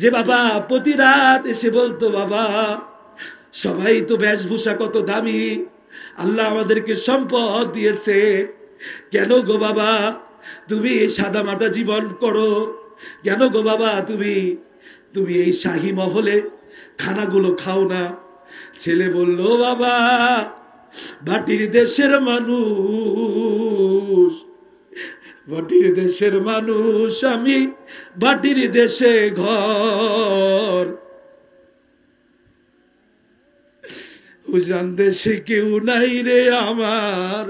যে বাবা প্রতি রাত এসে বলতো বাবা সবাই তো বেশভূষা কত দামি আল্লাহ আমাদেরকে সম্পদ দিয়েছে কেন গো বাবা তুমি এই সাদা মাটা জীবন করো কেন গো বাবা তুমি তুমি এই শাহি মহলে খানাগুলো খাও না ছেলে বলল বাবা বাটির দেশের মানুষ বাটির দেশের মানুষ আমি বাটির দেশে ঘর উজান দেশে কেউ নাই রে আমার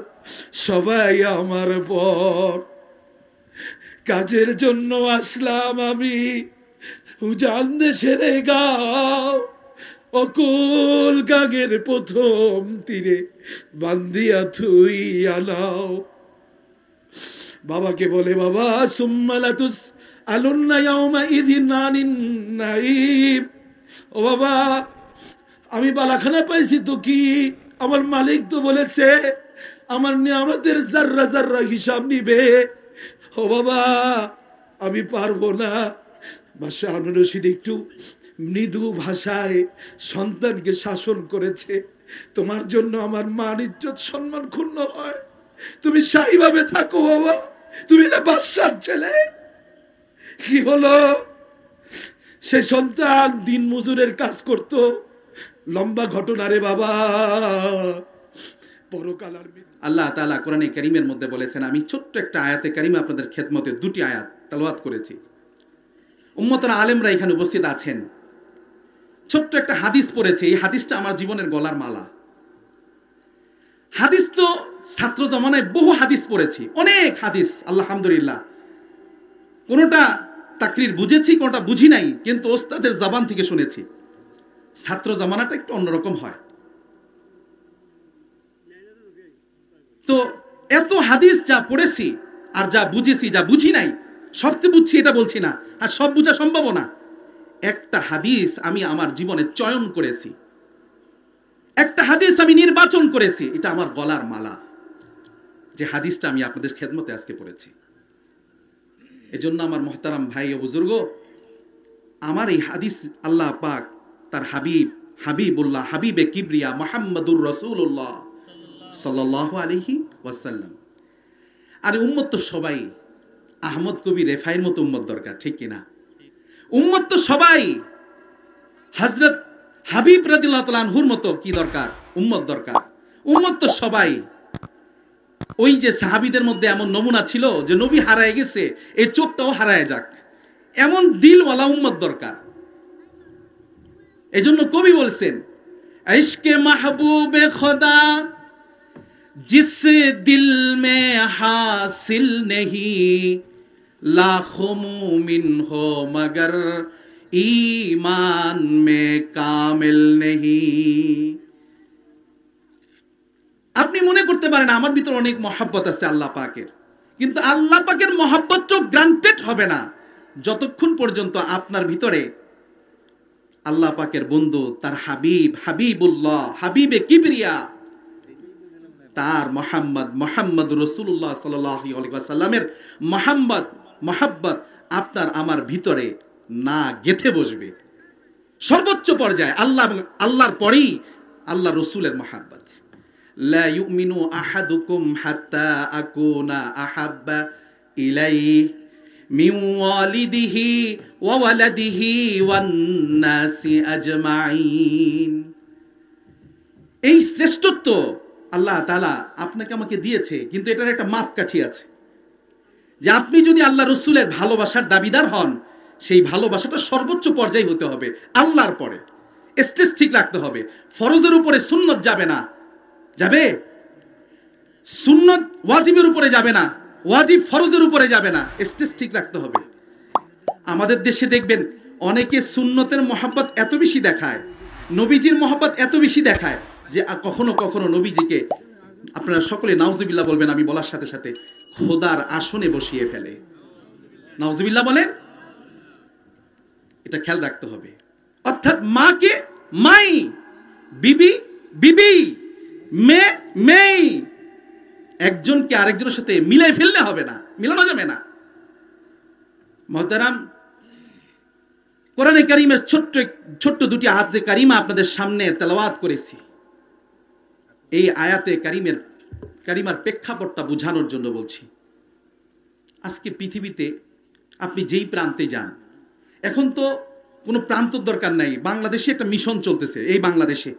সবাই আমার পর কাজের জন্য আসলাম আমি উজান দেশের গাও অকুল গাগের প্রথম তীরে বান্দিয়া থুই আনাও বাবাকে বলে বাবা সুম্মালাতুস আলুন্না ইয়াউমা ইদিন নানিন ও বাবা আমি বালাখানা পাইছি তো কি আমার মালিক তো বলেছে আমার নিয়ামতের জাররা জাররা হিসাব নিবে ও বাবা আমি পারবো না বাসা আনুরশিদ একটু মৃদু ভাষায় সন্তানকে শাসন করেছে তোমার জন্য আমার মান ইজ্জত সম্মান ক্ষুণ্ণ হয় তুমি সাইভাবে থাকো বাবা তুমি না বাদশার ছেলে কি হলো সে সন্তান দিন মজুরের কাজ করত লম্বা ঘটনা রে বাবা পরকাল আর আল্লাহ তালা কোরআনে করিমের মধ্যে বলেছেন আমি ছোট্ট একটা আয়াতে করিমে আপনাদের খেদমতে দুটি আয়াত তালোয়াত করেছি উম্মতরা আলেমরা এখানে উপস্থিত আছেন ছোট্ট একটা হাদিস পড়েছে এই হাদিসটা আমার জীবনের গলার মালা হাদিস তো ছাত্র জমানায় বহু হাদিস পড়েছি অনেক হাদিস আল্লাহামদুলিল্লাহ কোনোটা তাকরির বুঝেছি কোনোটা বুঝি নাই কিন্তু ওস্তাদের জবান থেকে শুনেছি ছাত্র জমানাটা একটু অন্যরকম হয় তো এত হাদিস যা পড়েছি আর যা বুঝেছি যা বুঝি নাই সবতে বুঝছি এটা বলছি না আর সব বুঝা সম্ভব না একটা হাদিস আমি আমার জীবনে চয়ন করেছি একটা হাদিস আমি নির্বাচন করেছি এটা আমার গলার মালা যে হাদিসটা আমি আপনাদের খেদমতে আজকে পড়েছি এজন্য আমার মহতারাম ভাই ও বুজুর্গ আমার এই হাদিস আল্লাহ পাক তার হাবিব হাবিবুল্লাহ হাবিবে কিবরিয়া মোহাম্মদুর রসুল্লাহ সাল্লাহ আলহি ওয়াসাল্লাম আর উম্মত তো সবাই আহমদ কবি রেফাইয়ের মতো উম্মত দরকার ঠিক কিনা উম্মত তো সবাই হজরত হাবিব রাদিল্লাহ তালানহুর মতো কি দরকার উম্মত দরকার উম্মত তো সবাই ওই যে সাহাবিদের মধ্যে এমন নমুনা ছিল যে নবী হারায় গেছে এই চোখটাও হারায় যাক এমন দিলওয়ালা উম্মত দরকার এই জন্য কবি বলছেন ইশকে মাহবুবে খোদা জিস দিল মে হাসিল নেহি লাখো মুমিন হো মগর ईमान में কামেল নেহি আপনি মনে করতে পারেন আমার ভিতর অনেক মহাব্বত আছে আল্লাহ পাকের কিন্তু আল্লাহ পাকের মহাব্বত গ্রান্টেড হবে না যতক্ষণ পর্যন্ত আপনার ভিতরে আল্লাহ পাকের বন্ধু তার হাবিব হাবিবুল্লাহ হাবিবে কিবরিয়া তার মোহাম্মদ মোহাম্মদ রসুল্লাহ সাল্লাহ আলিবাসাল্লামের মোহাম্মদ মোহাব্বত আপনার আমার ভিতরে না গেথে বসবে সর্বোচ্চ পর্যায়ে আল্লাহ এবং আল্লাহর পরেই আল্লাহ রসুলের মহাব্বাত আহাদুকুম আহাব্বা এই শ্রেষ্ঠত্ব আল্লাহ তালা আপনাকে আমাকে দিয়েছে কিন্তু এটার একটা মাপকাঠি আছে যে আপনি যদি আল্লাহ রসুলের ভালোবাসার দাবিদার হন সেই ভালোবাসাটা সর্বোচ্চ পর্যায়ে হতে হবে আল্লাহর পরে স্টেজ ঠিক রাখতে হবে ফরজের উপরে সুন্নত যাবে না যাবে সুন্নত ওয়াজিবের উপরে যাবে না ওয়াজিব ফরজের উপরে যাবে না স্টেজ ঠিক রাখতে হবে আমাদের দেশে দেখবেন অনেকে সুন্নতের মহাব্বত এত বেশি দেখায় নবীজির মহাব্বত এত বেশি দেখায় যে আর কখনো কখনো নবীজিকে আপনারা সকলে নাউজুবিল্লাহ বলবেন আমি বলার সাথে সাথে খোদার আসনে বসিয়ে ফেলে নাউজুবিল্লাহ বলেন এটা খেয়াল রাখতে হবে অর্থাৎ মাকে মাই বিবি বিবি মে মেই একজনকে আরেকজনের সাথে মিলাই ফেললে হবে না মিলানো যাবে না মহতারাম কোরআনে কারিমের ছোট্ট ছোট্ট দুটি আয়াতে কারিমা আপনাদের সামনে তেলাওয়াত করেছি এই আয়াতে কারিমের কারিমার প্রেক্ষাপটটা বোঝানোর জন্য বলছি আজকে পৃথিবীতে আপনি যেই প্রান্তে যান এখন তো কোনো প্রান্তর দরকার নাই বাংলাদেশে একটা মিশন চলতেছে এই বাংলাদেশে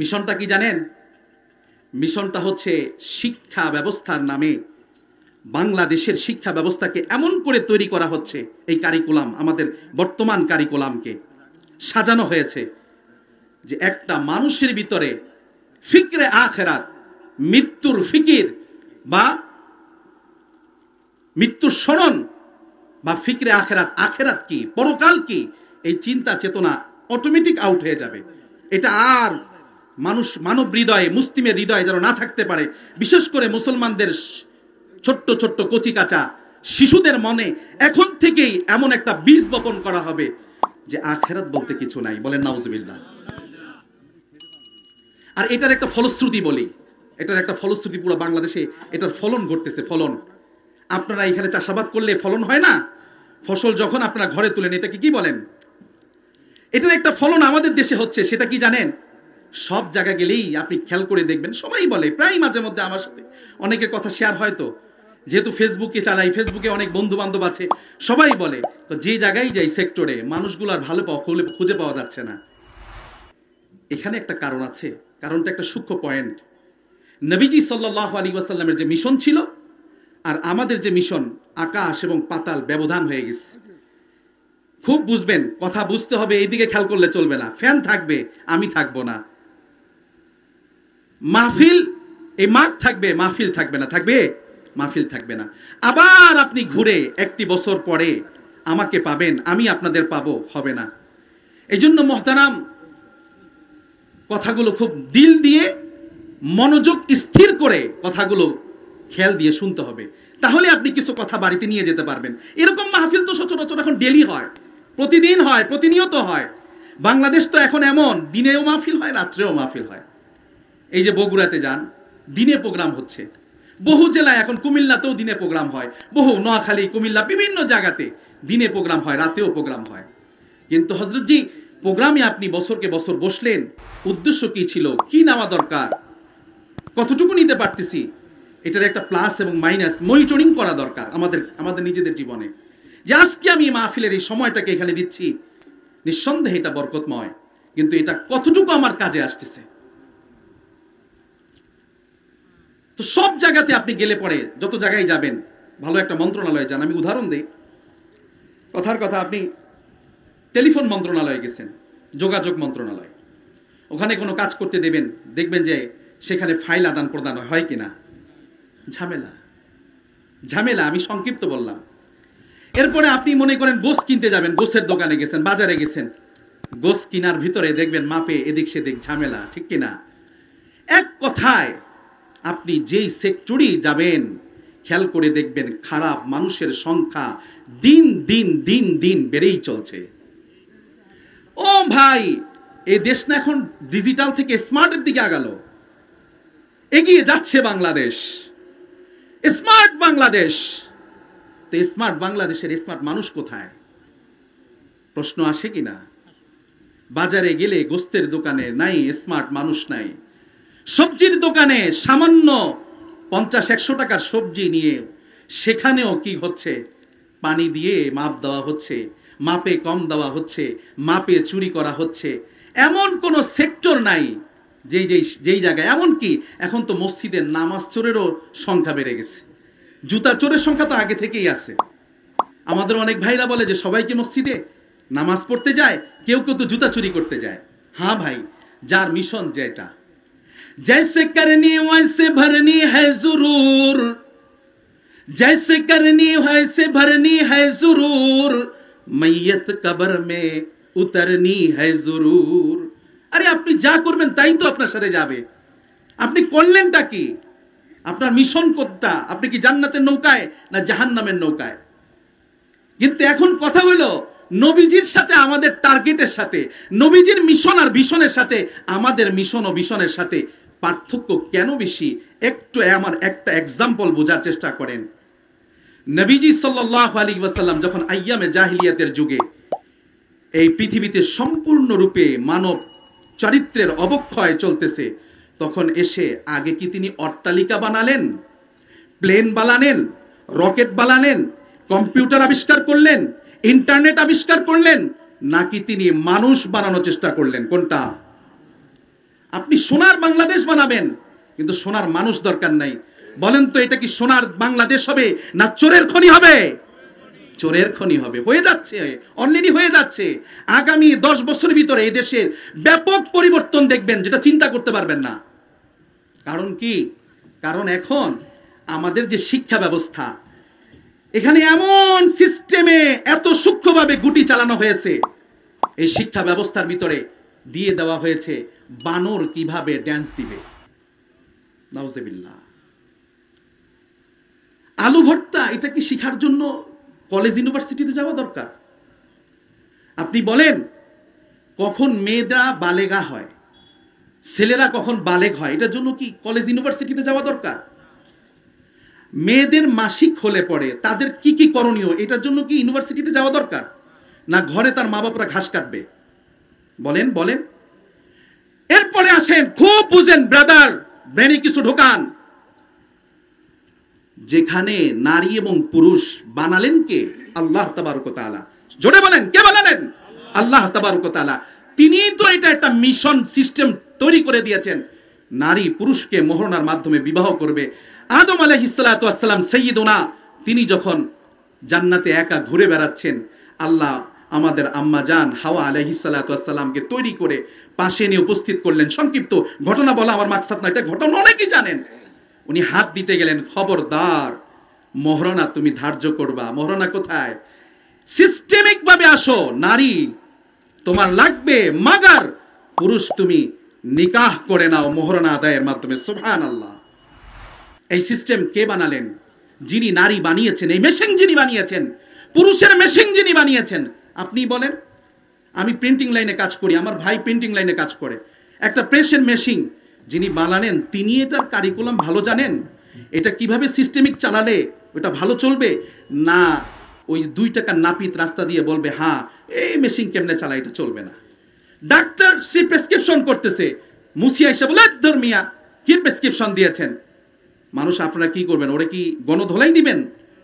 মিশনটা কি জানেন মিশনটা হচ্ছে শিক্ষা ব্যবস্থার নামে বাংলাদেশের শিক্ষা ব্যবস্থাকে এমন করে তৈরি করা হচ্ছে এই কারিকুলাম আমাদের বর্তমান কারিকুলামকে সাজানো হয়েছে যে একটা মানুষের ভিতরে ফিকরে আখেরাত মৃত্যুর ফিকির বা মৃত্যুর স্মরণ বা ফিকরে আখেরাত আখেরাত কি পরকাল কি এই চিন্তা চেতনা অটোমেটিক আউট হয়ে যাবে এটা আর মানুষ মানব হৃদয়ে মুসলিমের হৃদয়ে যেন না থাকতে পারে বিশেষ করে মুসলমানদের ছোট্ট ছোট্ট কচি কাঁচা শিশুদের মনে এখন থেকেই এমন একটা বীজ বপন করা হবে যে আখেরাত বলতে কিছু নাই বলেন নাউজবিল্লা আর এটার একটা ফলশ্রুতি বলি এটার একটা ফলশ্রুতি পুরো বাংলাদেশে এটার ফলন ঘটতেছে ফলন আপনারা এখানে চাষাবাদ করলে ফলন হয় না ফসল যখন আপনারা ঘরে তুলেন এটাকে কি বলেন এটার একটা ফলন আমাদের দেশে হচ্ছে সেটা কি জানেন সব জায়গা গেলেই আপনি খেয়াল করে দেখবেন সবাই বলে প্রায় মাঝে মধ্যে আমার সাথে অনেকের কথা শেয়ার হয় তো যেহেতু ফেসবুকে চালাই ফেসবুকে অনেক বন্ধু বান্ধব আছে সবাই বলে যে জায়গায় যাই সেক্টরে মানুষগুলো আর ভালো পাওয়া খুঁজে পাওয়া যাচ্ছে না এখানে একটা কারণ আছে কারণটা একটা সূক্ষ্ম পয়েন্ট নবীজি সাল্লাহ আলী ওয়াসাল্লামের যে মিশন ছিল আর আমাদের যে মিশন আকাশ এবং পাতাল ব্যবধান হয়ে গেছে খুব বুঝবেন কথা বুঝতে হবে এইদিকে খেয়াল করলে চলবে না ফ্যান থাকবে আমি থাকবো না মাহফিল এই মাঠ থাকবে মাহফিল থাকবে না থাকবে মাহফিল থাকবে না আবার আপনি ঘুরে একটি বছর পরে আমাকে পাবেন আমি আপনাদের পাবো হবে না এই জন্য মহতারাম কথাগুলো খুব দিল দিয়ে মনোযোগ স্থির করে কথাগুলো খেয়াল দিয়ে শুনতে হবে তাহলে আপনি কিছু কথা বাড়িতে নিয়ে যেতে পারবেন এরকম মাহফিল তো সচরাচর এখন ডেলি হয় প্রতিদিন হয় প্রতিনিয়ত হয় বাংলাদেশ তো এখন এমন দিনেও মাহফিল হয় রাত্রেও মাহফিল হয় এই যে বগুড়াতে যান দিনে প্রোগ্রাম হচ্ছে বহু জেলায় এখন কুমিল্লাতেও দিনে প্রোগ্রাম হয় বহু নোয়াখালী কুমিল্লা বিভিন্ন জায়গাতে দিনে প্রোগ্রাম হয় রাতেও প্রোগ্রাম হয় কিন্তু হজরতজি প্রোগ্রামে আপনি বছরকে বছর বসলেন উদ্দেশ্য কি ছিল কি নেওয়া দরকার কতটুকু নিতে পারতেছি এটার একটা প্লাস এবং মাইনাস মনিটরিং করা দরকার আমাদের আমাদের নিজেদের জীবনে যে আজকে আমি মাহফিলের এই সময়টাকে এখানে দিচ্ছি নিঃসন্দেহে এটা বরকতময় কিন্তু এটা কতটুকু আমার কাজে আসতেছে তো সব জায়গাতে আপনি গেলে পরে যত জায়গায় যাবেন ভালো একটা মন্ত্রণালয়ে যান আমি উদাহরণ দিই কথার কথা আপনি টেলিফোন মন্ত্রণালয়ে গেছেন যোগাযোগ মন্ত্রণালয় ওখানে কোনো কাজ করতে দেবেন দেখবেন যে সেখানে ফাইল আদান প্রদান হয় কিনা ঝামেলা ঝামেলা আমি সংক্ষিপ্ত বললাম এরপরে আপনি মনে করেন গোস কিনতে যাবেন গোসের দোকানে গেছেন বাজারে গেছেন গোস কিনার ভিতরে দেখবেন মাপে এদিক সেদিক ঝামেলা ঠিক কিনা এক কথায় আপনি যেই সেক্টরি যাবেন খেয়াল করে দেখবেন খারাপ মানুষের সংখ্যা দিন দিন দিন দিন বেড়েই চলছে ও ভাই এই দেশ না এখন ডিজিটাল থেকে স্মার্টের দিকে আগালো এগিয়ে যাচ্ছে বাংলাদেশ স্মার্ট বাংলাদেশ তো স্মার্ট বাংলাদেশের স্মার্ট মানুষ কোথায় প্রশ্ন আসে কি না বাজারে গেলে গোস্তের দোকানে নাই স্মার্ট মানুষ নাই সবজির দোকানে সামান্য পঞ্চাশ একশো টাকার সবজি নিয়ে সেখানেও কি হচ্ছে পানি দিয়ে মাপ দেওয়া হচ্ছে মাপে কম দেওয়া হচ্ছে মাপে চুরি করা হচ্ছে এমন কোনো সেক্টর নাই যেই যেই যেই জায়গায় এমনকি এখন তো মসজিদে নামাজ চোরেরও সংখ্যা বেড়ে গেছে জুতার চোরের সংখ্যা তো আগে থেকেই আছে আমাদের অনেক ভাইরা বলে যে সবাইকে মসজিদে নামাজ পড়তে যায় কেউ কেউ তো জুতা চুরি করতে যায় হ্যাঁ ভাই যার মিশন যেটা জয়সে করনি ওয়াইসে ভরনি হ্যায় জরুর জৈসে করনি ওয়াইসে ভরনি হ্যায় জরুর मैयत মে উতরনি उतरनी है जरूर আরে আপনি যা করবেন তাই তো আপনার সাথে যাবে আপনি করলেনটা কি আপনার মিশন কোনটা আপনি কি জান্নাতের নৌকায় না জাহান নামের নৌকায় কিন্তু এখন কথা হইল নবীজির সাথে আমাদের টার্গেটের সাথে নবীজির মিশন আর ভিশনের সাথে আমাদের মিশন ও ভিশনের সাথে পার্থক্য কেন বেশি একটু আমার একটা এক্সাম্পল বোঝার চেষ্টা করেন নবীজি সাল্লাহ আলী ওয়াসাল্লাম যখন আইয়ামে জাহিলিয়াতের যুগে এই পৃথিবীতে সম্পূর্ণরূপে মানব চরিত্রের অবক্ষয় চলতেছে তখন এসে আগে কি তিনি অট্টালিকা বানালেন প্লেন বানালেন রকেট বানালেন কম্পিউটার আবিষ্কার করলেন ইন্টারনেট আবিষ্কার করলেন নাকি তিনি মানুষ বানানোর চেষ্টা করলেন কোনটা আপনি সোনার বাংলাদেশ বানাবেন কিন্তু সোনার মানুষ দরকার নাই বলেন তো এটা কি সোনার বাংলাদেশ হবে না চোরের খনি হবে চোরের খনি হবে হয়ে যাচ্ছে অলরেডি হয়ে যাচ্ছে আগামী দশ বছরের ভিতরে এই দেশের ব্যাপক পরিবর্তন দেখবেন যেটা চিন্তা করতে পারবেন না কারণ কি কারণ এখন আমাদের যে শিক্ষা ব্যবস্থা এখানে এমন সিস্টেমে এত সূক্ষ্মভাবে গুটি চালানো হয়েছে এই শিক্ষা ব্যবস্থার ভিতরে দিয়ে দেওয়া হয়েছে বানর কিভাবে ড্যান্স দিবে নওজেবিল্লা আলু ভর্তা এটা কি শিখার জন্য কলেজ ইউনিভার্সিটিতে যাওয়া দরকার আপনি বলেন কখন মেয়েরা বালেগা হয় ছেলেরা কখন বালেগ হয় এটার জন্য কি কলেজ ইউনিভার্সিটিতে যাওয়া দরকার মেয়েদের মাসিক হলে পড়ে তাদের কি কি করণীয় এটার জন্য কি ইউনিভার্সিটিতে যাওয়া দরকার না ঘরে তার মা বাপরা ঘাস কাটবে বলেন বলেন এরপরে আসেন খুব বুঝেন ব্রাদার ব্রেনে কিছু ঢোকান যেখানে নারী এবং পুরুষ বানালেন কে আল্লাহ তাবারকতালা জোরে বলেন কে বানালেন আল্লাহ তাবারকতালা তিনি তো এটা একটা মিশন সিস্টেম তৈরি করে দিয়েছেন নারী পুরুষকে মোহরনার মাধ্যমে বিবাহ করবে আদম আলহিসাম সঈদোনা তিনি যখন জান্নাতে একা ঘুরে বেড়াচ্ছেন আল্লাহ আমাদের আম্মা জান হাওয়া আলহিসাল্লাতামকে তৈরি করে পাশে নিয়ে উপস্থিত করলেন সংক্ষিপ্ত ঘটনা বলা আমার মাকসাদ না এটা ঘটনা অনেকেই জানেন উনি হাত দিতে গেলেন খবরদার মহরণা তুমি ধার্য করবা মহরণা কোথায় সিস্টেমিক ভাবে আসো নারী তোমার লাগবে মাগার পুরুষ তুমি নিকাহ করে নাও মহরণা আদায়ের মাধ্যমে সোহান আল্লাহ এই সিস্টেম কে বানালেন যিনি নারী বানিয়েছেন এই মেশিন যিনি বানিয়েছেন পুরুষের মেশিন যিনি বানিয়েছেন আপনি বলেন আমি প্রিন্টিং লাইনে কাজ করি আমার ভাই প্রিন্টিং লাইনে কাজ করে একটা প্রেসের মেশিন যিনি বানালেন তিনি এটার কারিকুলাম ভালো জানেন এটা কিভাবে সিস্টেমিক চালালে ওটা ভালো চলবে না ওই দুই টাকার নাপিত রাস্তা দিয়ে বলবে হ্যাঁ এই মেশিন কেমনে চালা এটা চলবে না ডাক্তার সে প্রেসক্রিপশন করতেছে মুসিয়া এসে বলে ধর্মিয়া কি প্রেসক্রিপশন দিয়েছেন মানুষ আপনারা কি করবেন ওরা কি গণধোলাই দিবেন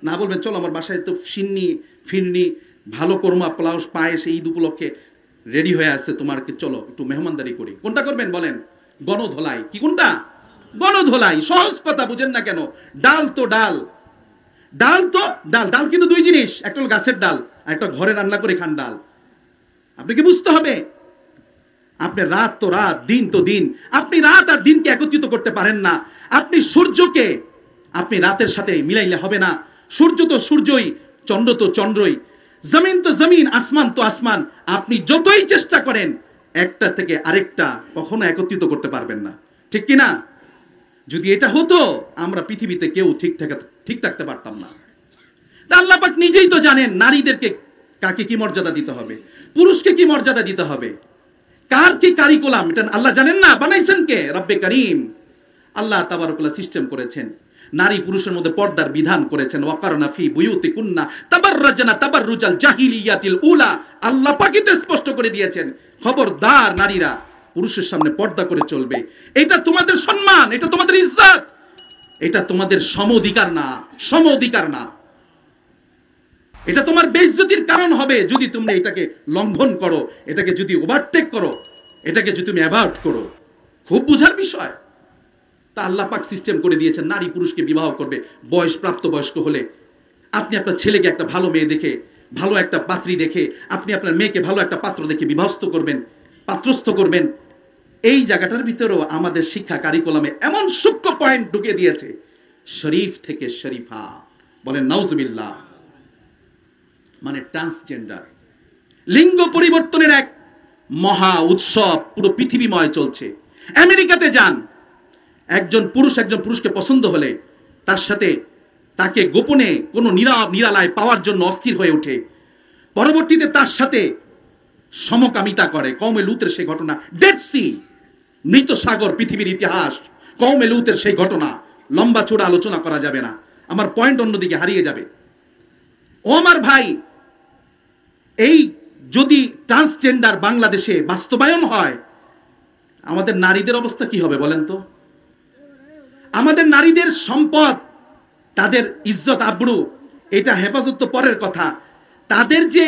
না বলবেন চলো আমার বাসায় তো সিন্নি ফিরনি ভালো কর্মা প্লাউস পায়েস ঈদ উপলক্ষে রেডি হয়ে আছে তোমার কি চলো একটু মেহমানদারি করি কোনটা করবেন বলেন গণধোলাই কি কোনটা গণধোলাই সহজ কথা বুঝেন না কেন ডাল তো ডাল ডাল তো ডাল ডাল কিন্তু দুই জিনিস একটা হলো গাছের ডাল আর একটা ঘরে রান্না করে খান ডাল আপনাকে বুঝতে হবে আপনি রাত তো রাত দিন তো দিন আপনি রাত আর দিনকে একত্রিত করতে পারেন না আপনি সূর্যকে আপনি রাতের সাথে মিলাইলে হবে না সূর্য তো সূর্যই চন্দ্র তো চন্দ্রই জমিন তো জমিন আসমান তো আসমান আপনি যতই চেষ্টা করেন একটা থেকে আরেকটা কখনো একত্রিত করতে পারবেন না ঠিক কি না যদি এটা হতো আমরা পৃথিবীতে কেউ ঠিক থাকে ঠিক থাকতে পারতাম না আল্লাহ পাক নিজেই তো জানেন নারীদেরকে কাকে কি মর্যাদা দিতে হবে পুরুষকে কি মর্যাদা দিতে হবে কার কি কারিকুলাম এটা আল্লাহ জানেন না বানাইছেন কে রব্বে করিম আল্লাহ তাবারকুল্লাহ সিস্টেম করেছেন নারী পুরুষের মধ্যে পর্দার বিধান করেছেন ওয়াকারনা ফি বুয়ুতি কুন্না তাবাররাজনা তাবাররুজাল জাহিলিয়াতিল উলা আল্লাহ পাকিতে স্পষ্ট করে দিয়েছেন খবরদার নারীরা পুরুষের সামনে পর্দা করে চলবে এটা তোমাদের সম্মান এটা তোমাদের ইজ্জত এটা তোমাদের সম অধিকার না সম অধিকার না এটা তোমার বেজ্জতির কারণ হবে যদি তুমি এটাকে লঙ্ঘন করো এটাকে যদি ওভারটেক করো এটাকে যদি তুমি অ্যাভয়েড করো খুব বুঝার বিষয় তা আল্লাহ পাক সিস্টেম করে দিয়েছেন নারী পুরুষকে বিবাহ করবে বয়স প্রাপ্ত বয়স্ক হলে আপনি আপনার ছেলেকে একটা ভালো মেয়ে দেখে ভালো একটা পাত্রী দেখে আপনি আপনার মেয়েকে ভালো একটা পাত্র দেখে বিভস্ত করবেন পাত্রস্থ করবেন এই জায়গাটার ভিতরেও আমাদের শিক্ষা কারিকুলামে এমন সূক্ষ্ম পয়েন্ট ঢুকে দিয়েছে শরীফ থেকে শরীফা বলেন নাউজুবিল্লাহ মানে ট্রান্সজেন্ডার লিঙ্গ পরিবর্তনের এক মহা উৎসব পুরো পৃথিবীময় চলছে আমেরিকাতে যান একজন পুরুষ একজন পুরুষকে পছন্দ হলে তার সাথে তাকে গোপনে কোনো নিরাব নিরালায় পাওয়ার জন্য অস্থির হয়ে ওঠে পরবর্তীতে তার সাথে সমকামিতা করে কৌমে লুতের সেই ঘটনা ডেড সি মৃত সাগর পৃথিবীর ইতিহাস কৌমে লুতের সেই ঘটনা লম্বা চোড়া আলোচনা করা যাবে না আমার পয়েন্ট অন্যদিকে হারিয়ে যাবে ও আমার ভাই এই যদি ট্রান্সজেন্ডার বাংলাদেশে বাস্তবায়ন হয় আমাদের নারীদের অবস্থা কি হবে বলেন তো আমাদের নারীদের সম্পদ তাদের ইজ্জত আব্রু এটা হেফাজত তো পরের কথা তাদের যে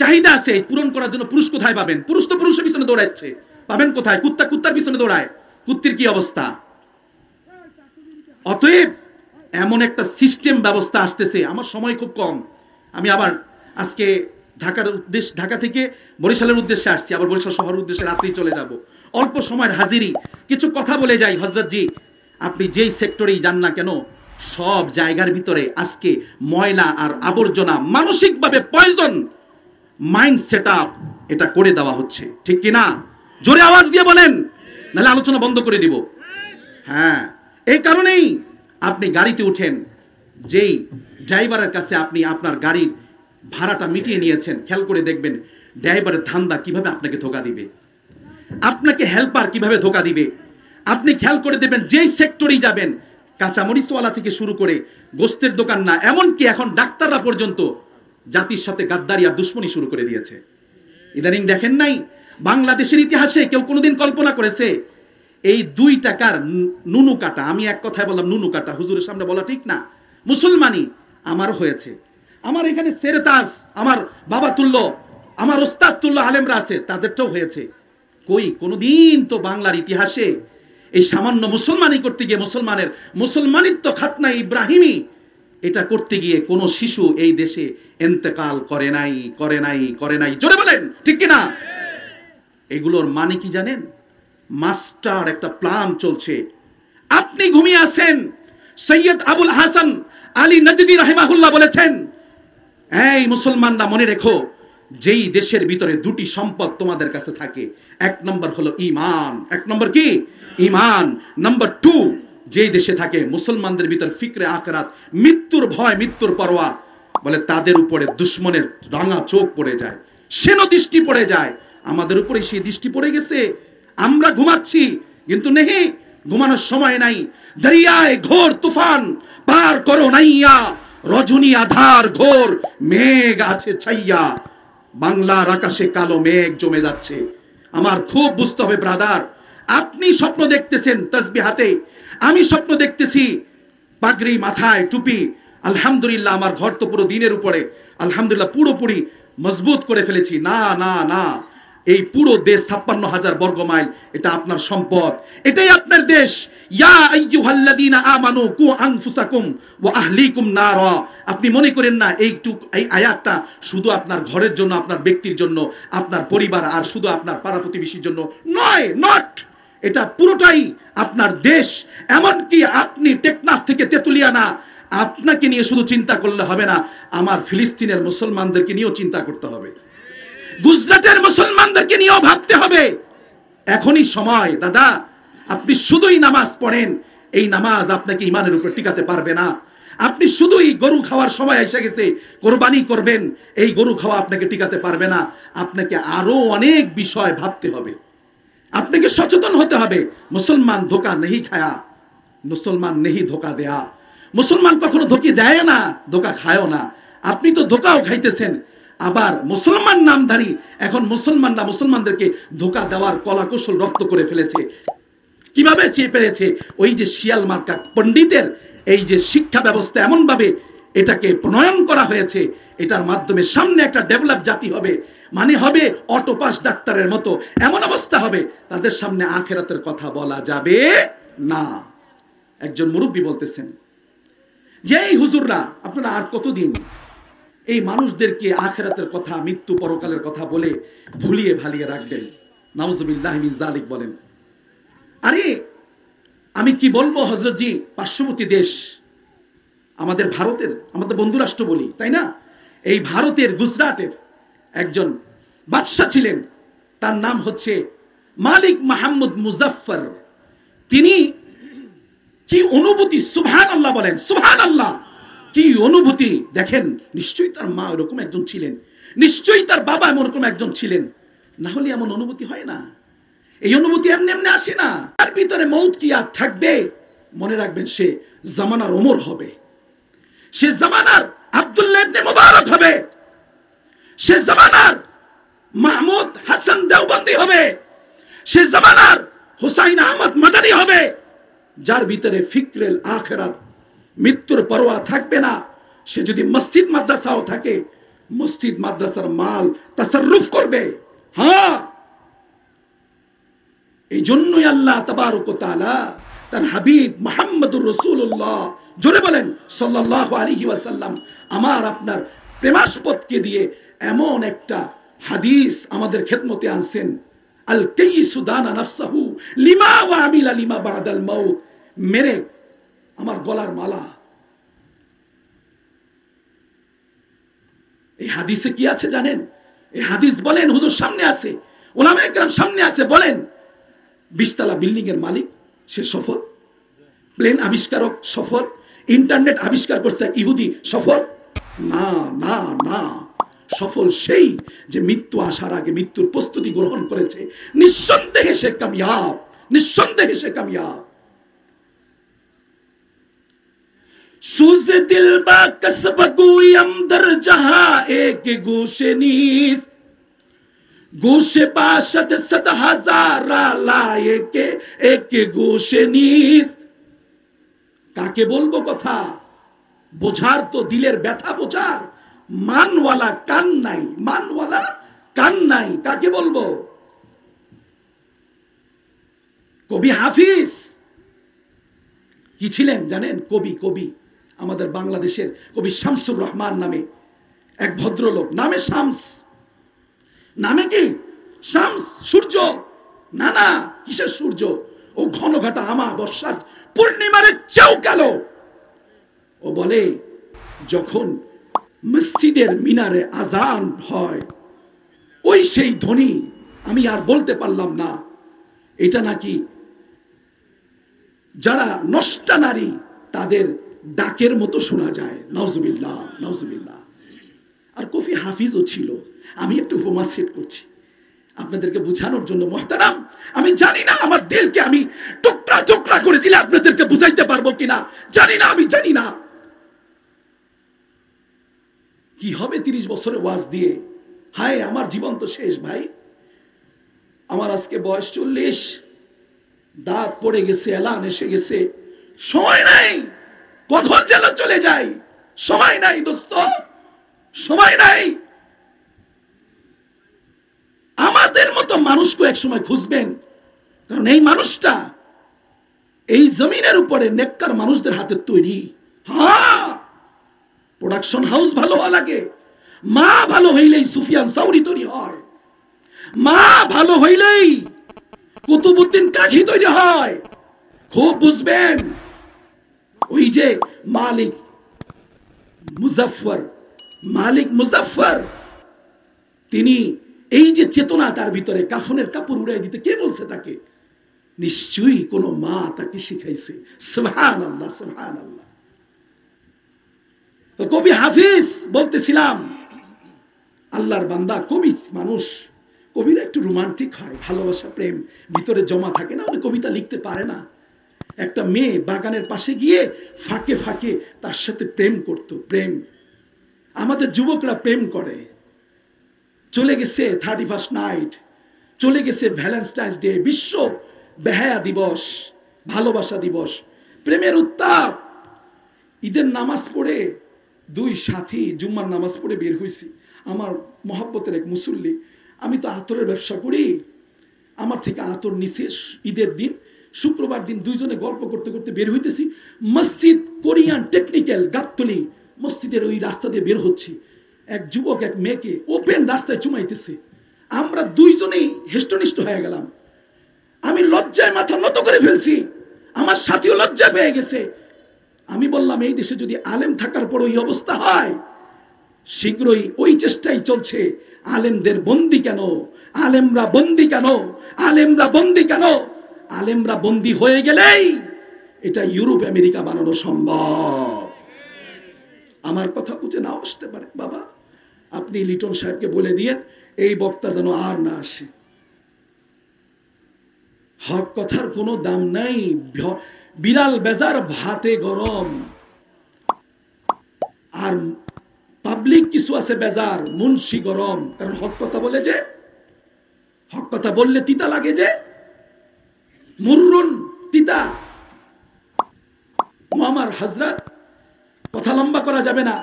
চাহিদা আছে পূরণ করার জন্য পুরুষ কোথায় পাবেন পুরুষ তো পুরুষের পিছনে দৌড়াচ্ছে পাবেন কোথায় কুত্তা কুত্তার পিছনে দৌড়ায় কুত্তির কি অবস্থা অতএব এমন একটা সিস্টেম ব্যবস্থা আসতেছে আমার সময় খুব কম আমি আবার আজকে ঢাকার উদ্দেশ্য ঢাকা থেকে বরিশালের উদ্দেশ্যে আসছি আবার বরিশাল শহরের উদ্দেশ্যে রাত্রেই চলে যাব অল্প সময়ের হাজিরি কিছু কথা বলে যাই হজরত জি আপনি যেই সেক্টরেই যান না কেন সব জায়গার ভিতরে আজকে ময়লা আর আবর্জনা মানসিকভাবে পয়জন মাইন্ড সেট এটা করে দেওয়া হচ্ছে ঠিক কিনা জোরে আওয়াজ দিয়ে বলেন নাহলে আলোচনা বন্ধ করে দিব হ্যাঁ এই কারণেই আপনি গাড়িতে উঠেন যেই ড্রাইভারের কাছে আপনি আপনার গাড়ির ভাড়াটা মিটিয়ে নিয়েছেন খেয়াল করে দেখবেন ড্রাইভারের ধান্দা কিভাবে আপনাকে ধোকা দিবে আপনাকে হেল্পার কিভাবে ধোকা দিবে আপনি খেয়াল করে দেবেন যেই সেক্টরেই যাবেন কাঁচামরিচওয়ালা থেকে শুরু করে গোস্তের দোকান না এমনকি এখন ডাক্তাররা পর্যন্ত জাতির সাথে গাদ্দারি আর দুশ্মনী শুরু করে দিয়েছে ইদানিং দেখেন নাই বাংলাদেশের ইতিহাসে কেউ কোনোদিন কল্পনা করেছে এই দুই টাকার নুনু কাটা আমি এক কথায় বললাম নুনু কাটা হুজুরের সামনে বলা ঠিক না মুসলমানি আমার হয়েছে আমার এখানে সেরেতাজ আমার বাবা তুল্য আমার ওস্তাদ তুল্য আলেমরা আছে তাদেরটাও হয়েছে কই কোনোদিন তো বাংলার ইতিহাসে এই সামান্য মুসলমানই করতে গিয়ে মুসলমানের মুসলমানিত্ব খাতনা ইব্রাহিমী এটা করতে গিয়ে কোনো শিশু এই দেশে এন্তেকাল করে নাই করে নাই করে নাই জোরে বলেন ঠিক কিনা এগুলোর মানে কি জানেন মাস্টার একটা প্ল্যান চলছে আপনি ঘুমিয়ে আছেন সৈয়দ আবুল হাসান আলী নদী রাহেমাহুল্লাহ বলেছেন এই মুসলমানরা মনে রেখো যেই দেশের ভিতরে দুটি সম্পদ তোমাদের কাছে থাকে এক নম্বর হলো ইমান এক নম্বর কি ইমান নাম্বার টু যে দেশে থাকে মুসলমানদের ভিতর ফিকরে আকরাত মৃত্যুর ভয় মৃত্যুর পরোয়া বলে তাদের উপরে দুশ্মনের রাঙা চোখ পড়ে যায় সেন দৃষ্টি পড়ে যায় আমাদের উপরে সেই দৃষ্টি পড়ে গেছে আমরা ঘুমাচ্ছি কিন্তু নেহে ঘুমানোর সময় নাই দরিয়ায় ঘোর তুফান পার করো নাইয়া রজনী আধার ঘোর মেঘ আছে ছাইয়া বাংলার আকাশে কালো মেঘ জমে যাচ্ছে আমার খুব বুঝতে হবে ব্রাদার আপনি স্বপ্ন দেখতেছেন তসবি হাতে আমি স্বপ্ন দেখতেছি পাগড়ি মাথায় টুপি আলহামদুলিল্লাহ আমার ঘর তো পুরো দিনের উপরে আলহামদুলিল্লাহ পুরোপুরি মজবুত করে ফেলেছি না না না এই পুরো দেশ ছাপ্পান্ন হাজার বর্গ মাইল এটা আপনার সম্পদ এটাই আপনার দেশ ইয়া কু ওয়া আপনি মনে করেন না এইটুক এই আয়াতটা শুধু আপনার ঘরের জন্য আপনার ব্যক্তির জন্য আপনার পরিবার আর শুধু আপনার পাড়া প্রতিবেশীর জন্য নয় নট এটা পুরোটাই আপনার দেশ এমনকি আপনি টেকনাফ থেকে তেতুলিয়া না আপনাকে নিয়ে শুধু চিন্তা করলে হবে না আমার ফিলিস্তিনের মুসলমানদেরকে নিয়েও চিন্তা করতে হবে গুজরাটের মুসলমানদেরকে নিয়েও ভাবতে হবে এখনই সময় দাদা আপনি শুধুই নামাজ পড়েন এই নামাজ আপনাকে ইমানের উপর টিকাতে পারবে না আপনি শুধুই গরু খাওয়ার সময় এসে গেছে কোরবানি করবেন এই গরু খাওয়া আপনাকে টিকাতে পারবে না আপনাকে আরো অনেক বিষয় ভাবতে হবে আপনাকে সচেতন হতে হবে মুসলমান ধোকা নেহি খায়া মুসলমান নেহি ধোকা দেয়া মুসলমান কখনো ধোকি দেয় না ধোকা খায়ও না আপনি তো ধোকাও খাইতেছেন আবার মুসলমান নামধারী এখন মুসলমানরা মুসলমানদেরকে ধোকা দেওয়ার কলাকৌশল রপ্ত করে ফেলেছে কিভাবে চেয়ে পেরেছে ওই যে শিয়াল মার্কা পণ্ডিতের এই যে শিক্ষা ব্যবস্থা এমনভাবে এটাকে প্রণয়ন করা হয়েছে এটার মাধ্যমে সামনে একটা ডেভেলপ জাতি হবে মানে হবে অটোপাস ডাক্তারের মতো এমন অবস্থা হবে তাদের সামনে আখেরাতের কথা বলা যাবে না একজন মুরব্বী বলতেছেন যে এই হুজুররা আপনারা আর কতদিন এই মানুষদেরকে আখেরাতের কথা মৃত্যু পরকালের কথা বলে ভুলিয়ে ভালিয়ে রাখবেন নাউজুবিল্লাহ জালিক বলেন আরে আমি কি বলবো হজরতজি পার্শ্ববর্তী দেশ আমাদের ভারতের আমাদের বন্ধুরাষ্ট্র বলি তাই না এই ভারতের গুজরাটের একজন বাদশাহ ছিলেন তার নাম হচ্ছে মালিক মাহমুদ মুজাফর তিনি কি অনুভূতি সুহান আল্লাহ বলেন সুবহান আল্লাহ কি অনুভূতি দেখেন নিশ্চয়ই তার মা ওরকম একজন ছিলেন নিশ্চয়ই তার বাবা এমন একজন ছিলেন না হলে এমন অনুভূতি হয় না এই অনুভূতি এমনি এমনি আসে না তার ভিতরে মৌত কি আর থাকবে মনে রাখবেন সে জামানার ওমর হবে সে জামানার আবদুল্লাহ মুবারক হবে শেষ জামানার মাহমুদ হাসান দেওবন্দি হবে শেষ জামানার হুসাইন আহমদ মাদানি হবে যার ভিতরে ফিক্রেল আখেরাত মৃত্যুর পরোয়া থাকবে না সে যদি মসজিদ মাদ্রাসাও থাকে মসজিদ মাদ্রাসার মাল তাসারুফ করবে হ্যাঁ এই জন্যই আল্লাহ তাবার তার হাবিব মোহাম্মদুর রসুল্লাহ জোরে বলেন সাল্লাহ আলহি ওয়াসাল্লাম আমার আপনার প্রেমাস্পদকে দিয়ে এমন একটা হাদিস আমাদের খেদমতে আনছেন আল সুদানা নাফসাহু লিমা ওয়া আমিলা লিমা বাদাল মাউত মেরে আমার গলার মালা এই হাদিসে কি আছে জানেন এই হাদিস বলেন হুজুর সামনে আছে ওলামা একরাম সামনে আছে বলেন বিশতলা বিল্ডিং এর মালিক সে সফল প্লেন আবিষ্কারক সফল ইন্টারনেট আবিষ্কার করছে ইহুদি সফল না না না সফল সেই যে মৃত্যু আসার আগে মৃত্যুর প্রস্তুতি গ্রহণ করেছে নিঃসন্দেহে সে কামিয়াব নিঃসন্দেহে সে কামিয়াব سوز دل با کسب گویم در جہاں ایک گوش نیست گوش باشد صد হাজারা লায়েকে এক গোশে কাকে বলবো কথা বোঝার তো দিলের ব্যথা বোঝার মানওয়ালা কান নাই মানওয়ালা কান নাই কাকে বলবো কবি হাফিজ কি ছিলেন জানেন কবি কবি আমাদের বাংলাদেশের কবি শামসুর রহমান নামে এক ভদ্রলোক নামে শামস নামে কি শামস সূর্য না না কিসের সূর্য ও ঘন ঘটা আমা বর্ষার পূর্ণিমারে চেউ কালো ও বলে যখন মসজিদের মিনারে আজান হয় ওই সেই ধ্বনি আমি আর বলতে পারলাম না এটা নাকি যারা নষ্টা নারী তাদের ডাকের মতো শোনা যায় নজবিল্লা নজবিল্লা আর কফি হাফিজও ছিল আমি একটু উপমা সেট করছি আপনাদেরকে বুঝানোর জন্য মহতারাম আমি জানি না আমার দিলকে আমি টুকরা টুকরা করে দিলে আপনাদেরকে বুঝাইতে পারবো কিনা জানি না আমি জানি না কি হবে তিরিশ বছরে ওয়াজ দিয়ে হায় আমার জীবন তো শেষ ভাই আমার আজকে বয়স চল্লিশ দাঁত পড়ে গেছে এলান এসে গেছে সময় নাই কখন যেন চলে যাই সময় নাই দোস্ত সময় নাই আমাদের মতো মানুষকে এক সময় খুঁজবেন কারণ এই মানুষটা এই জমিনের উপরে নেককার মানুষদের হাতে তৈরি হ্যাঁ প্রোডাকশন হাউস ভালো হওয়া লাগে মা ভালো হইলেই সুফিয়ান সাউরি তৈরি হয় মা ভালো হইলেই কুতুবুদ্দিন কাঠি তৈরি হয় খুব বুঝবেন ওই যে মালিক মুজাফর মালিক মুজাফর তিনি এই যে চেতনা তার ভিতরে কাফনের কাপড় উড়াই দিতে কে বলছে তাকে নিশ্চয়ই কোনো মা তাকে শিখাইছে সুহান আল্লাহ সুহান আল্লাহ কবি হাফিজ বলতেছিলাম আল্লাহর বান্দা কবি মানুষ কবিরা একটু রোমান্টিক হয় ভালোবাসা প্রেম ভিতরে জমা থাকে না উনি কবিতা লিখতে পারে না একটা মেয়ে বাগানের পাশে গিয়ে ফাঁকে ফাঁকে তার সাথে প্রেম করত প্রেম আমাদের যুবকরা প্রেম করে চলে গেছে থার্টি ফার্স্ট নাইট চলে গেছে ভ্যালেন্টাইন্স ডে বিশ্ব বেহায়া দিবস ভালোবাসা দিবস প্রেমের উত্তাপ ঈদের নামাজ পড়ে দুই সাথী জুম্মার নামাজ পড়ে বের হয়েছি আমার মহাব্বতের এক মুসল্লি আমি তো আতরের ব্যবসা করি আমার থেকে আতর নিচে ঈদের দিন শুক্রবার দিন দুইজনে গল্প করতে করতে বের হইতেছি মসজিদ কোরিয়ান টেকনিক্যাল গাতলি মসজিদের ওই রাস্তা দিয়ে বের হচ্ছি এক যুবক এক মেয়েকে ওপেন রাস্তায় চুমাইতেছে আমরা দুইজনেই হেষ্টনিষ্ট হয়ে গেলাম আমি লজ্জায় মাথা নত করে ফেলছি আমার সাথীও লজ্জা পেয়ে গেছে আমি বললাম এই দেশে যদি আলেম থাকার পর ওই অবস্থা হয় শীঘ্রই ওই চেষ্টাই চলছে আলেমদের বন্দি কেন আলেমরা বন্দি কেন আলেমরা বন্দি কেন আলেমরা বন্দি হয়ে গেলেই এটা ইউরোপ আমেরিকা বানানো সম্ভব আমার কথা বুঝে না আসতে পারে বাবা আপনি লিটন সাহেবকে বলে দিয়েন এই বক্তা যেন আর না আসে হক কথার কোনো দাম নাই বিড়াল বেজার ভাতে গরম আর পাবলিক কিছু আছে বেজার মুন্সি গরম কারণ হক কথা বলে যে হক কথা বললে তিতা লাগে যে মুরুন তিতা আমার হাজরাত কথা লম্বা করা যাবে না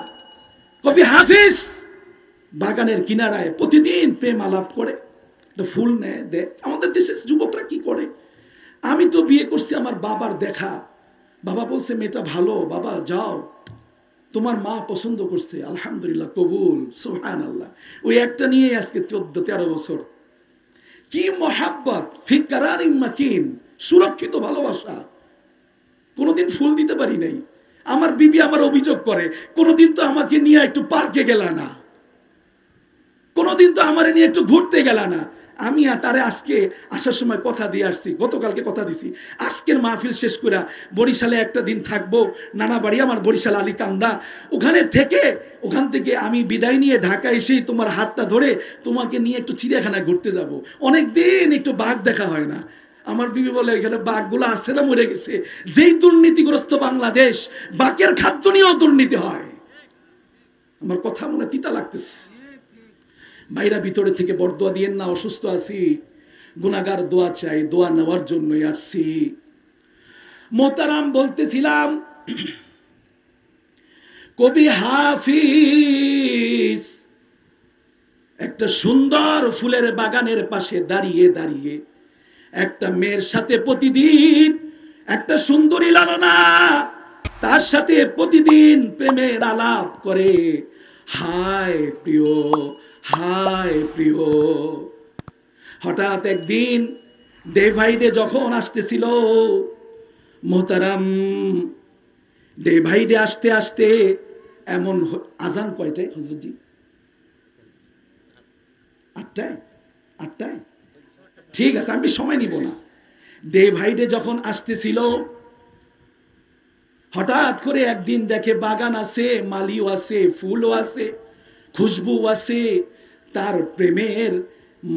কবি হাফিজ বাগানের কিনারায় প্রতিদিন প্রেম আলাপ করে ফুল নেয় দে আমাদের দেশের যুবকরা কি করে আমি তো বিয়ে করছি আমার বাবার দেখা বাবা বলছে মেয়েটা ভালো বাবা যাও তোমার মা পছন্দ করছে আলহামদুলিল্লাহ কবুল সোহান আল্লাহ ওই একটা নিয়েই আজকে চোদ্দ তেরো বছর কি মহাব্বত ফিকার মাকিন সুরক্ষিত ভালোবাসা কোনোদিন ফুল দিতে পারি নাই আমার বিবি আমার অভিযোগ করে কোনোদিন তো আমাকে নিয়ে একটু পার্কে গেল না কোনোদিন তো আমার নিয়ে একটু ঘুরতে গেল না আমি আর তারা আজকে আসার সময় কথা দিয়ে আসছি গতকালকে কথা দিছি আজকের মাহফিল শেষ করে বরিশালে একটা দিন থাকবো নানা বাড়ি আমার বরিশাল আলী কান্দা ওখানে থেকে ওখান থেকে আমি বিদায় নিয়ে ঢাকা এসেই তোমার হাতটা ধরে তোমাকে নিয়ে একটু চিড়িয়াখানায় ঘুরতে যাব। অনেক দিন একটু বাঘ দেখা হয় না আমার বিবি বলে এখানে বাঘগুলো আছে না মরে গেছে যেই দুর্নীতিগ্রস্ত বাংলাদেশ বাঘের খাদ্য নিয়েও দুর্নীতি হয় আমার কথা মনে তিতা লাগতেছে ভাইরা ভিতরে থেকে বরদোয়া দিয়েন না অসুস্থ আছি গুণাগার দোয়া চাই দোয়া নেওয়ার জন্যই আসছি মোতারাম বলতেছিলাম কবি হাফিজ একটা সুন্দর ফুলের বাগানের পাশে দাঁড়িয়ে দাঁড়িয়ে একটা মেয়ের সাথে প্রতিদিন একটা সুন্দরী লালনা তার সাথে প্রতিদিন প্রেমের আলাপ করে হায় প্রিয় হায় প্রিয় হঠাৎ একদিন ডে ডে যখন আসতেছিল মোতারাম ডে ডে আসতে আসতে এমন আজান কয়টায় হজরতজি আটটায় আটটায় ঠিক আছে আমি সময় নিব না ডে বাই ডে যখন আসতেছিল হঠাৎ করে একদিন দেখে বাগান আছে মালিও আছে ফুলও আছে খুশবু আছে তার প্রেমের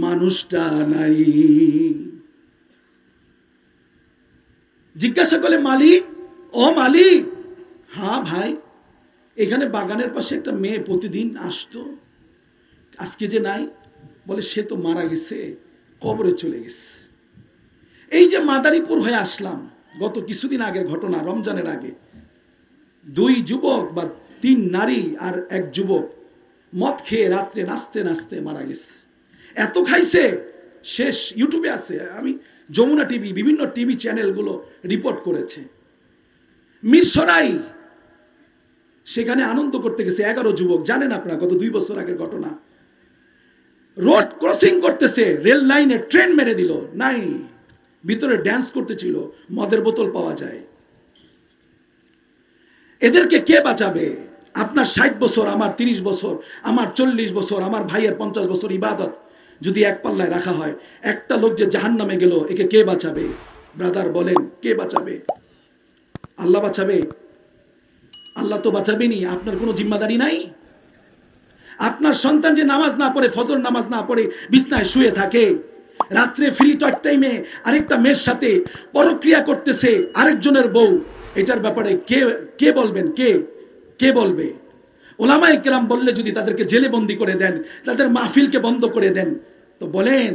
মানুষটা নাই জিজ্ঞাসা করলে মালি ও মালি হ্যাঁ ভাই এখানে বাগানের পাশে একটা মেয়ে প্রতিদিন আসতো আজকে যে নাই বলে সে তো মারা গেছে কবরে চলে গেছে এই যে মাদারীপুর হয়ে আসলাম গত কিছুদিন আগের ঘটনা রমজানের আগে দুই যুবক বা তিন নারী আর এক যুবক মদ খেয়ে রাত্রে নাচতে নাচতে মারা গেছে এত খাইছে শেষ ইউটিউবে আছে আমি যমুনা টিভি বিভিন্ন টিভি চ্যানেলগুলো রিপোর্ট করেছে মিরসরাই সেখানে আনন্দ করতে গেছে এগারো যুবক জানেন আপনারা গত দুই বছর আগের ঘটনা রোড ক্রসিং করতেছে রেল লাইনে ট্রেন মেরে দিল নাই ভিতরে ড্যান্স করতেছিল মদের বোতল পাওয়া যায় এদেরকে কে বাঁচাবে আপনার ষাট বছর আমার তিরিশ বছর আমার চল্লিশ বছর আমার ভাইয়ের পঞ্চাশ বছর ইবাদত যদি এক পাল্লায় রাখা হয় একটা লোক যে জাহান নামে গেল একে কে বাঁচাবে ব্রাদার বলেন কে বাঁচাবে আল্লাহ বাঁচাবে আল্লাহ তো বাঁচাবেনি আপনার কোনো জিম্মাদারি নাই আপনার সন্তান যে নামাজ না পড়ে ফজর নামাজ না পড়ে বিছনায় শুয়ে থাকে রাত্রে ফ্রি টক টাইমে আরেকটা মেয়ের সাথে পরক্রিয়া করতেছে আরেকজনের বউ এটার ব্যাপারে কে কে বলবেন কে কে বলবে ওলামা একরাম বললে যদি তাদেরকে জেলে বন্দি করে দেন তাদের মাহফিলকে বন্ধ করে দেন তো বলেন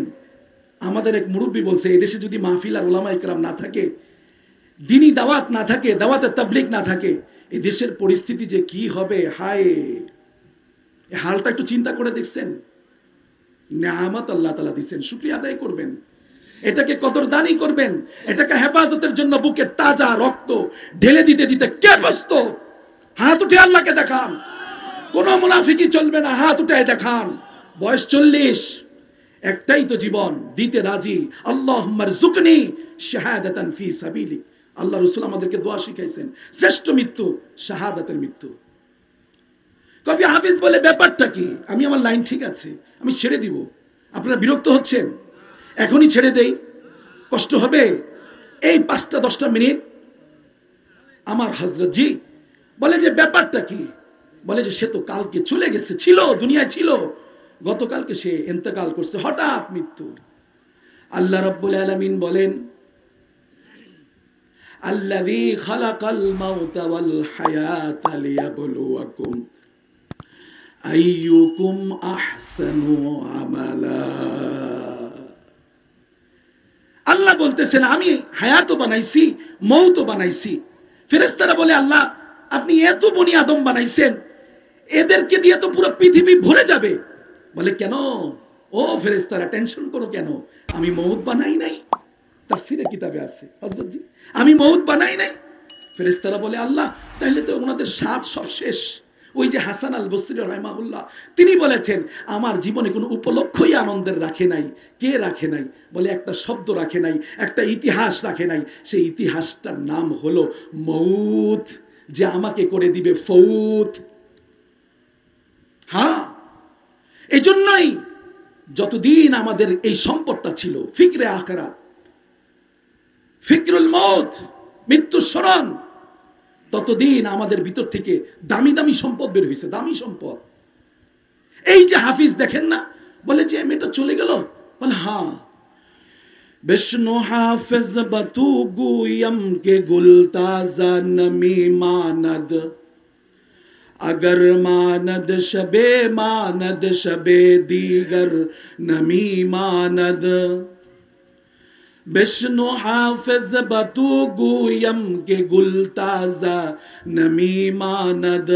আমাদের এক মুরব্বী বলছে দেশে যদি মাহফিল আর ওলামা একরাম না থাকে দিনই দাওয়াত না থাকে দাওয়াতের তাবলিক না থাকে এই দেশের পরিস্থিতি যে কি হবে হায় হালটা একটু চিন্তা করে দেখছেন নামত আল্লাহ তালা দিচ্ছেন শুক্রিয়া আদায় করবেন এটাকে কদরদানি করবেন এটাকে হেফাজতের জন্য বুকের তাজা রক্ত ঢেলে দিতে দিতে কে ব্যস্ত হাত উঠে আল্লাহকে দেখান কোন মুনাফিকি চলবে না হাত উঠে দেখান বয়স চল্লিশ একটাই তো জীবন দিতে রাজি আল্লাহ জুকনি শাহাদাতান আল্লাহ রসুল আমাদেরকে দোয়া শিখাইছেন শ্রেষ্ঠ মৃত্যু শাহাদাতের মৃত্যু কবি হাফিজ বলে ব্যাপারটা কি আমি আমার লাইন ঠিক আছে আমি ছেড়ে দিব আপনারা বিরক্ত হচ্ছেন এখনই ছেড়ে দেই কষ্ট হবে এই পাঁচটা দশটা মিনিট আমার হজরত জি বলে যে ব্যাপারটা কি বলে যে সে তো কালকে চলে গেছে ছিল দুনিয়ায় ছিল গতকালকে সে এতেকাল করছে হঠাৎ মৃত্যুর আল্লাহ রব্বুল আলমিন বলেন আল্লাহ বলতেছেন আমি হায়াতও বানাইছি মৌতও বানাইছি ফেরেস্তারা বলে আল্লাহ আপনি এত বনি আদম বানাইছেন এদেরকে দিয়ে তো পুরো পৃথিবী ভরে যাবে বলে কেন ও ফেরেস্তারা টেনশন করো কেন আমি মৌত বানাই নাই তার সিরে কিতাবে আছে হজরতজি আমি মৌত বানাই নাই ফেরেস্তারা বলে আল্লাহ তাহলে তো ওনাদের স্বাদ সব শেষ ওই যে হাসান আল বসরি রহমাউল্লাহ তিনি বলেছেন আমার জীবনে কোনো উপলক্ষই আনন্দের রাখে নাই কে রাখে নাই বলে একটা শব্দ রাখে নাই একটা ইতিহাস রাখে নাই সেই ইতিহাসটার নাম হলো মৌত যে আমাকে করে দিবে ফৌত হ্যাঁ এই জন্যই যতদিন আমাদের এই সম্পদটা ছিল ফিকরে আকারা ফিকরুল মত মৃত্যু স্মরণ ততদিন আমাদের ভিতর থেকে দামি দামি সম্পদ বের হয়েছে দামি সম্পদ এই যে হাফিজ দেখেন না বলে যে মেয়েটা চলে গেল বলে হ্যাঁ विष्णु हाफिज बतू गुयम के ताजा नमी मानद अगर मानद शबे मानद शबे दीगर नमी मानद विष्णु हाफिज बतू गुयम के ताजा नमी मानद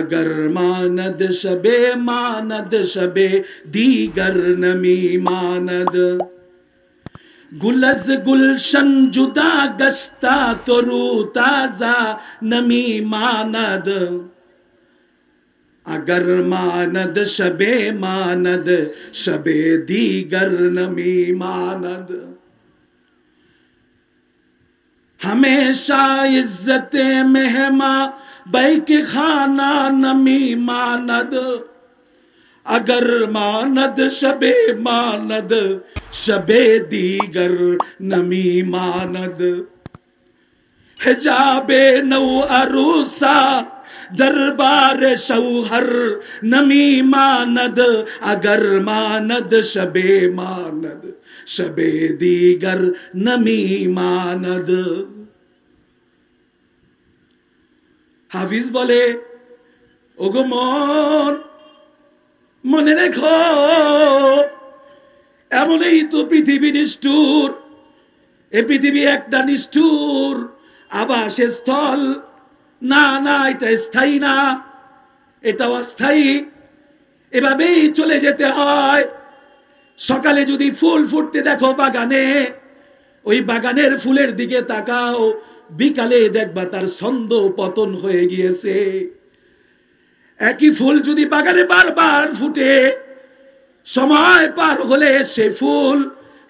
अगर मानद शबे मानद शबे दीगर नमी मानद गुलज गुलशन जुदा गश्ता तो रू ताजा नमी मानद अगर मानद शबे मानद शबे दीगर नमी मानद हमेशा इज्जत मेहमा बैक खाना नमी मानद अगर मानद शबे मानद शबे दीगर नमी मानद हिजाबे नौ अरूसा दरबार शौहर नमी मानद अगर मानद शबे मानद शबे दीगर नमी मानद हाफिज बोले ओगो मोन মনে রেখো এমনই তো পৃথিবী নিষ্ঠুর এ পৃথিবী একটা নিষ্ঠুর আবাস স্থল না না এটা স্থায়ী না এটাও অস্থায়ী এভাবেই চলে যেতে হয় সকালে যদি ফুল ফুটতে দেখো বাগানে ওই বাগানের ফুলের দিকে তাকাও বিকালে দেখবা তার ছন্দ পতন হয়ে গিয়েছে একই ফুল যদি বাগানে বারবার ফুটে সময় পার হলে সে ফুল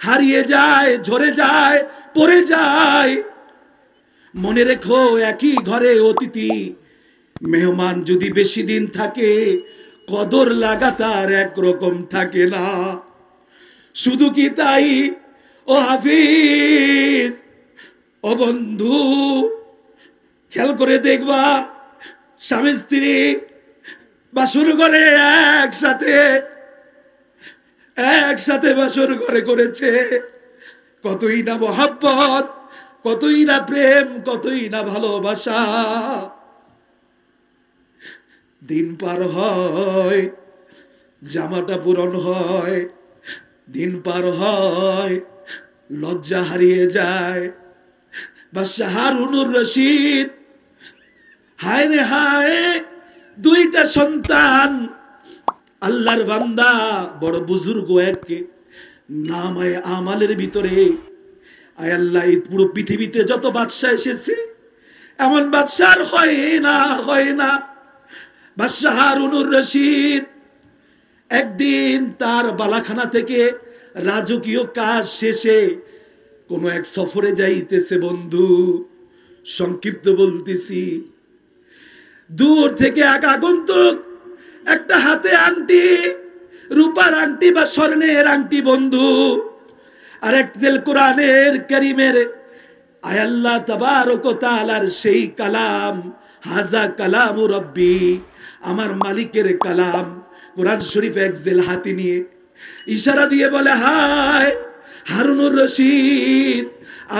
হারিয়ে যায় ঝরে যায় পড়ে যায় মনে রেখো একই ঘরে অতিথি মেহমান যদি বেশি দিন থাকে কদর লাগাতার একরকম থাকে না শুধু কি তাই ও হাফিজ ও বন্ধু খেয়াল করে দেখবা স্বামী স্ত্রী বা শুরু করে একসাথে একসাথে বা শুরু করে করেছে কতই না মহাব্বত কতই না প্রেম কতই না ভালোবাসা দিন পার হয় জামাটা পূরণ হয় দিন পার হয় লজ্জা হারিয়ে যায় বা হারুনুর রশিদ হায় রে হায় দুইটা সন্তান আল্লাহর বান্দা বড় বুজুর্গ এককে নাম আমালের ভিতরে আয় আল্লাহ এই পুরো পৃথিবীতে যত বাদশাহ এসেছে এমন বাদশার হয় না হয় না বাদশাহ হারুনুর রশিদ একদিন তার বালাখানা থেকে রাজকীয় কাজ শেষে কোনো এক সফরে যাইতেছে বন্ধু সংক্ষিপ্ত বলতেছি দূর থেকে এক আগন্তুক একটা হাতে আংটি রূপার আংটি বা স্বর্ণের আংটি বন্ধু আর এক জেল কোরআনের করিমের আয়াল্লাহ তাবারক তাআলার সেই কালাম হাজা কালাম রব্বি আমার মালিকের কালাম কোরআন শরীফ এক জেল হাতি নিয়ে ইশারা দিয়ে বলে হায় হারুনুর রশিদ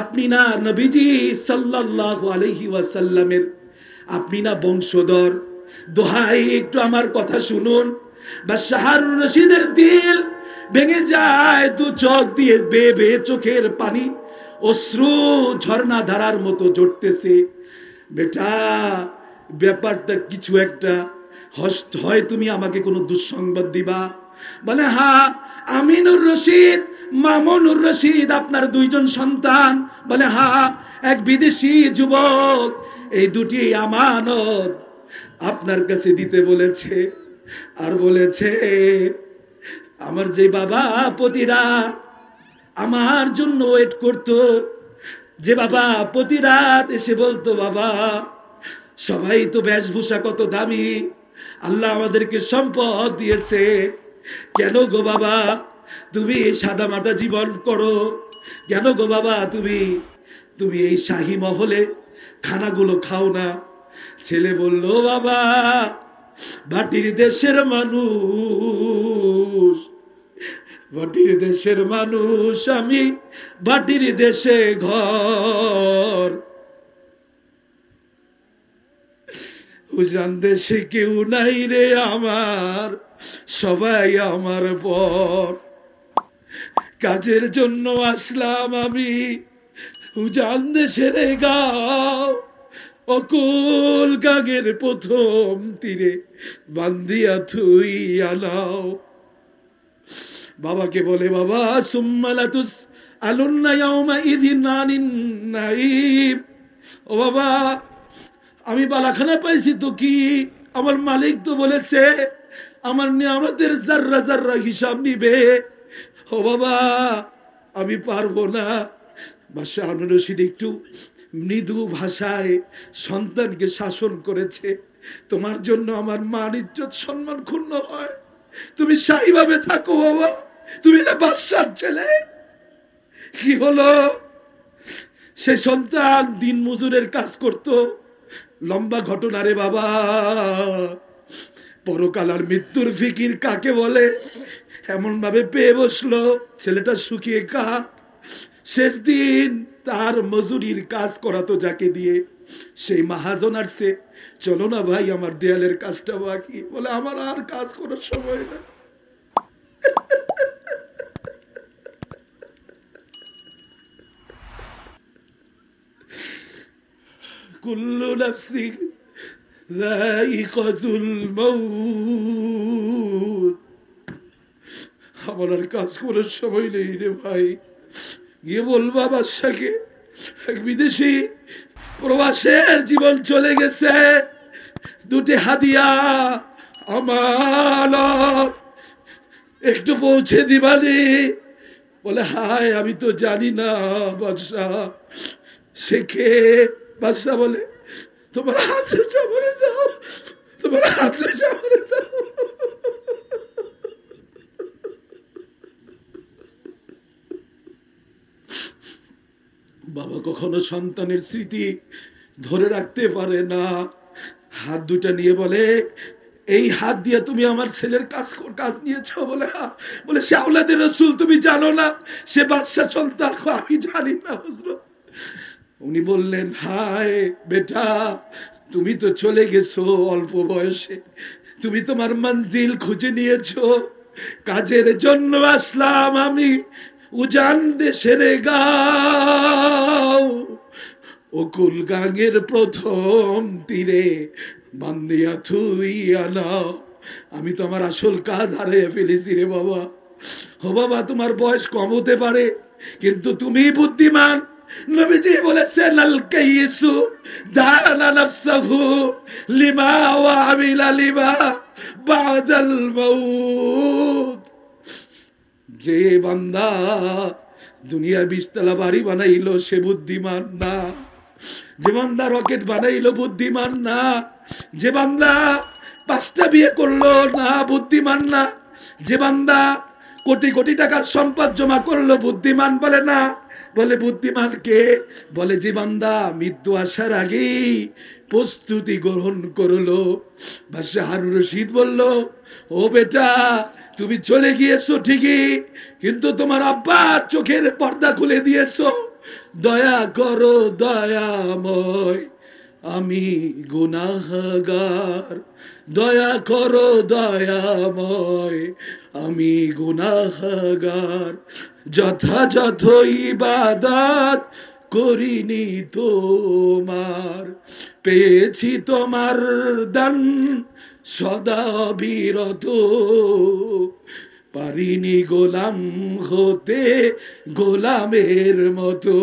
আপনি না নবীজি সাল্লাল্লাহু আলাইহি ওয়াসাল্লামের আপনি না বংশধর দোহাই একটু আমার কথা শুনুন বা শাহরুর রশিদের দিল ভেঙে যায় দু চোখ দিয়ে বে বেয়ে চোখের পানি অশ্রু ঝর্ণা ধারার মতো জড়তেছে বেটা ব্যাপারটা কিছু একটা হস্ত হয় তুমি আমাকে কোনো দুঃসংবাদ দিবা বলে হা আমিনুর রশিদ মামুনুর রশিদ আপনার দুইজন সন্তান বলে হা এক বিদেশি যুবক এই দুটি আমানত আপনার কাছে দিতে বলেছে আর বলেছে আমার যে বাবা পতিরা আমার জন্য ওয়েট করত যে বাবা প্রতি রাত এসে বলতো বাবা সবাই তো বেশভূষা কত দামি আল্লাহ আমাদেরকে সম্পদ দিয়েছে কেন গো বাবা তুমি সাদা মাটা জীবন করো কেন গো বাবা তুমি তুমি এই শাহী মহলে খানাগুলো খাও না ছেলে বলল বাবা বাটির দেশের মানুষ বাটির দেশের মানুষ আমি বাটির দেশে ঘর উজান দেশে কেউ নাই রে আমার সবাই আমার পর কাজের জন্য আসলাম আমি উজান দেশেরে গাও অকুল গাগের প্রথম তীরে বান্দিয়া থুই আনাও বাবাকে বলে বাবা সুম্মালা সুম্মালাতুস আলুন্না ইয়াউমা ইদিন নানিন নাইব ও বাবা আমি বালাখানা পাইছি তো কি আমার মালিক তো বলেছে আমার নিয়ামতের জাররা জাররা হিসাব নিবে ও বাবা আমি পারবো না বাদশাহ হারুন রশিদ একটু মৃদু ভাষায় সন্তানকে শাসন করেছে তোমার জন্য আমার মান ইজ্জত সম্মান ক্ষুণ্ণ হয় তুমি সাইভাবে থাকো বাবা তুমি না বাদশার ছেলে কি হলো সে সন্তান দিন মজুরের কাজ করত লম্বা ঘটনা রে বাবা পরকাল আর মৃত্যুর ফিকির কাকে বলে এমন ভাবে পেয়ে বসলো ছেলেটা শুকিয়ে কাক শেষ দিন তার মজুরির কাজ করাতো যাকে দিয়ে সেই মাহাজন আসছে চলো না ভাই আমার দেয়ালের কাজটা বাকি বলে আমার আর কাজ করার সময় না কুল্লু নাফসি যাইকাতুল মাউত আমার আর কাজ করার সময় নেই রে ভাই গিয়ে বলবা বাদশাকে এক বিদেশি প্রবাসের জীবন চলে গেছে দুটি হাদিয়া আমার একটু পৌঁছে দিবানি বলে হায় আমি তো জানি না বাদশা শেখে বাদশা বলে তোমার হাত চাপড়ে বলে দাও তোমার হাত চাপড়ে দাও বাবা কখনো সন্তানের স্মৃতি ধরে রাখতে পারে না হাত দুটা নিয়ে বলে এই হাত দিয়ে তুমি আমার ছেলের কাজ কাজ নিয়েছ বলে বলে সে আউলাদের রসুল তুমি জানো না সে বাদশা সন্তান আমি জানি না হজরত উনি বললেন হায় বেটা তুমি তো চলে গেছো অল্প বয়সে তুমি তোমার মঞ্জিল খুঁজে নিয়েছো কাজের জন্য আসলাম আমি উজান দেশের গাও ওকুল গাঙের প্রথম তীরে বান্দিয়া থুইয়া নাও আমি তো আমার আসল কাজ হারাইয়া ফেলেছি রে বাবা হো বাবা তোমার বয়স কম হতে পারে কিন্তু তুমি বুদ্ধিমান নবীজি বলেছেন আল দানা নাফসাহু লিমা ওয়া আমিলা লিমা বাদাল মাউত যে বান্দা দুনিয়া বিস্তলা বাড়ি বানাইল সে বুদ্ধিমান না যে বান্দা রকেট বানাইল বুদ্ধিমান না যে বান্দা পাঁচটা বিয়ে করলো না বুদ্ধিমান না যে বান্দা কোটি কোটি টাকার সম্পদ জমা করলো বুদ্ধিমান বলে না বলে বুদ্ধিমান কে বলে যে বান্দা মৃত্যু আসার আগেই প্রস্তুতি গ্রহণ করলো বাসে হারুন রশিদ বলল ও বেটা তুমি চলে গিয়েছো ঠিকই কিন্তু তোমার আব্বার চোখের পর্দা খুলে দিয়েছো দয়া করো দয়াময় আমি গুনাহগার দয়া করো দয়াময় আমি গুনাহগার যথাযথ ইবাদত করিনি তোমার পেয়েছি তোমার দান সদা অবিরত পারিনি গোলাম হতে গোলামের মতো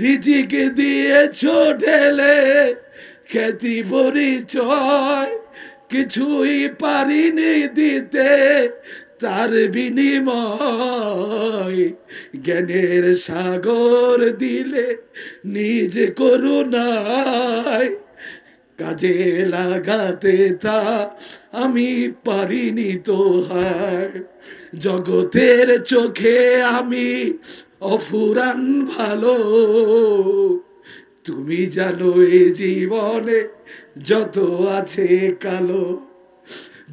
রিজিকে দিয়ে ছোটেলে খ্যাতি পরিচয় কিছুই পারিনি দিতে তার বিনিময় জ্ঞানের সাগর দিলে নিজ করুণায় কাজে লাগাতে তা আমি পারিনি তো হার জগতের চোখে আমি অফুরান ভালো তুমি জানো এ জীবনে যত আছে কালো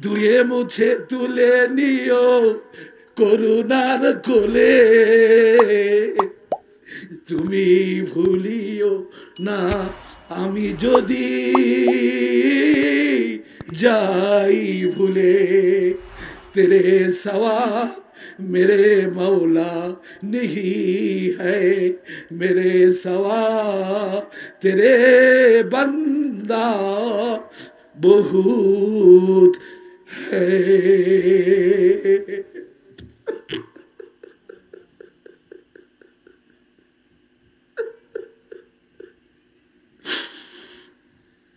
দুয়ে মুছে তুলে নিও করুণার কোলে তুমি ভুলিও না আমি যদি যাই भूले तेरे सवा मेरे मौला नहीं है मेरे सवा तेरे बंदा बहुत है